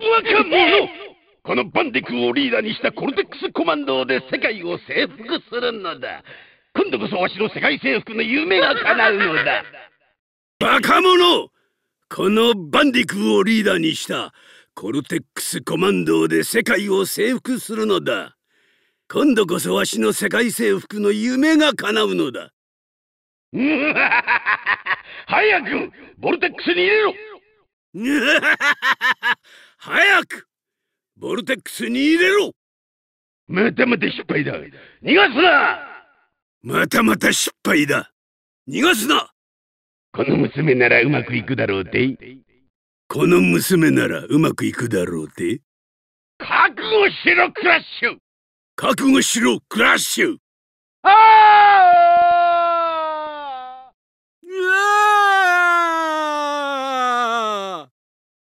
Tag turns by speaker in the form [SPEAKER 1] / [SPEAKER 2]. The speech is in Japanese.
[SPEAKER 1] 若者
[SPEAKER 2] このバンディクをリーダーにしたコルテックスコマンドで世界を征
[SPEAKER 1] 服するのだ今度こそわしの世界征服の夢が叶うの
[SPEAKER 2] だバカ者このバンディクをリーダーにしたコルテックスコマンドで世界を征服するのだ今度こそわしの世界征服の夢が叶うのだ
[SPEAKER 3] 早くボルテックスに入れろ ボルテックスに入れろまたまた失敗だ逃がすなまたまた失敗だ逃が
[SPEAKER 4] すなこの娘ならうまくいくだろうてこの娘ならうまくいくだろうて
[SPEAKER 5] 覚悟しろクラッシュ覚悟しろクラッシュああ